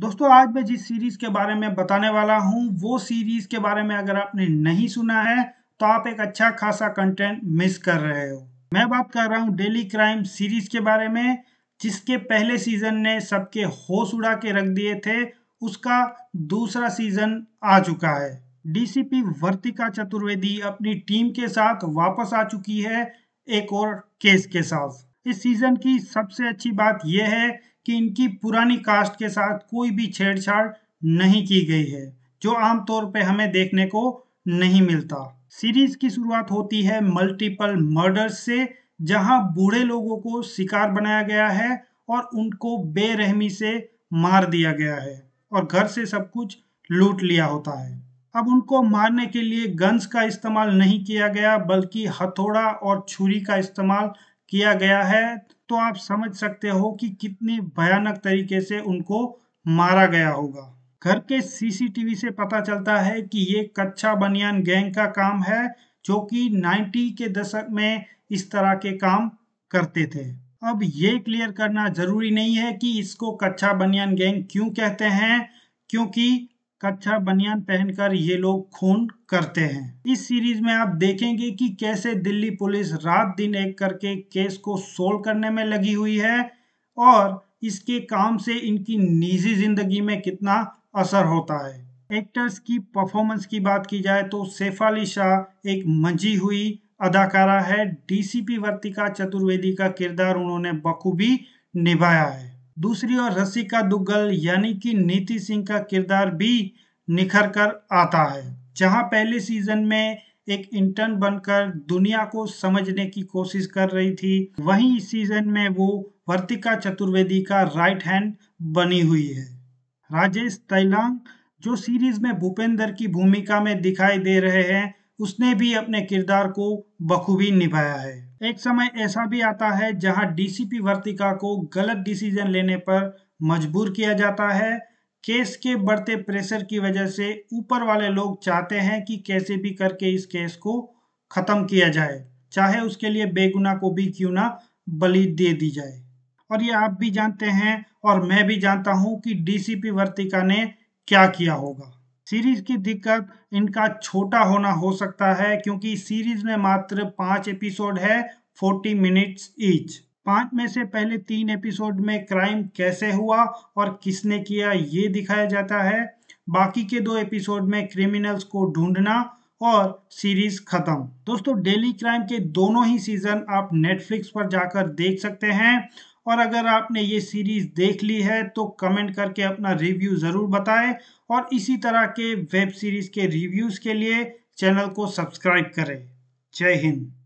दोस्तों आज मैं जिस सीरीज के बारे में बताने वाला हूं वो सीरीज के बारे में अगर आपने नहीं सुना है तो आप एक अच्छा खासा कंटेंट मिस कर रहे हो मैं बात कर रहा हूं डेली क्राइम सीरीज के बारे में जिसके पहले सीजन ने सबके होश उड़ा के रख दिए थे उसका दूसरा सीजन आ चुका है डीसीपी वर्तिका चतुर्वेदी अपनी टीम के साथ वापस आ चुकी है एक और केस के साथ इस सीजन की सबसे अच्छी बात यह है कि इनकी पुरानी कास्ट के साथ कोई भी छेड़छाड़ नहीं की गई है जो आमतौर पर हमें देखने को नहीं मिलता सीरीज की शुरुआत होती है मल्टीपल मर्डर्स से जहां बूढ़े लोगों को शिकार बनाया गया है और उनको बेरहमी से मार दिया गया है और घर से सब कुछ लूट लिया होता है अब उनको मारने के लिए गन्स का इस्तेमाल नहीं किया गया बल्कि हथौड़ा और छुरी का इस्तेमाल किया गया है तो आप समझ सकते हो कि कितने भयानक तरीके से उनको मारा गया होगा घर के सीसीटीवी से पता चलता है कि ये कच्चा बनियान गैंग का काम है जो कि 90 के दशक में इस तरह के काम करते थे अब ये क्लियर करना जरूरी नहीं है कि इसको कच्चा बनियान गैंग क्यों कहते हैं क्योंकि कच्छा बनियान पहनकर ये लोग खून करते हैं इस सीरीज में आप देखेंगे कि कैसे दिल्ली पुलिस रात दिन एक करके केस को सोल्व करने में लगी हुई है और इसके काम से इनकी निजी जिंदगी में कितना असर होता है एक्टर्स की परफॉर्मेंस की बात की जाए तो सेफाली शाह एक मंजी हुई अदाकारा है डीसीपी वर्तिका चतुर्वेदी का किरदार उन्होंने बखूबी निभाया है दूसरी ओर रसिका दुग्गल यानी कि नीति सिंह का किरदार भी निखर कर आता है जहां पहले सीजन में एक इंटर्न बनकर दुनिया को समझने की कोशिश कर रही थी वहीं इस सीजन में वो वर्तिका चतुर्वेदी का राइट हैंड बनी हुई है राजेश तैलांग जो सीरीज में भूपेंद्र की भूमिका में दिखाई दे रहे हैं उसने भी अपने किरदार को बखूबी निभाया है एक समय ऐसा भी आता है जहां डीसीपी वर्तिका को गलत डिसीजन लेने पर मजबूर किया जाता है केस के बढ़ते प्रेशर की वजह से ऊपर वाले लोग चाहते हैं कि कैसे भी करके इस केस को खत्म किया जाए चाहे उसके लिए बेगुना को भी क्यों ना बलि दे दी जाए और ये आप भी जानते हैं और मैं भी जानता हूं कि डीसीपी वर्तिका ने क्या किया होगा सीरीज की दिक्कत इनका छोटा होना हो सकता है क्योंकि सीरीज में मात्र पांच एपिसोड है फोर्टी मिनट्स ईच पांच में से पहले तीन एपिसोड में क्राइम कैसे हुआ और किसने किया ये दिखाया जाता है बाकी के दो एपिसोड में क्रिमिनल्स को ढूंढना और सीरीज खत्म दोस्तों डेली क्राइम के दोनों ही सीजन आप नेटफ्लिक्स पर जाकर देख सकते हैं और अगर आपने ये सीरीज देख ली है तो कमेंट करके अपना रिव्यू ज़रूर बताएं और इसी तरह के वेब सीरीज़ के रिव्यूज़ के लिए चैनल को सब्सक्राइब करें जय हिंद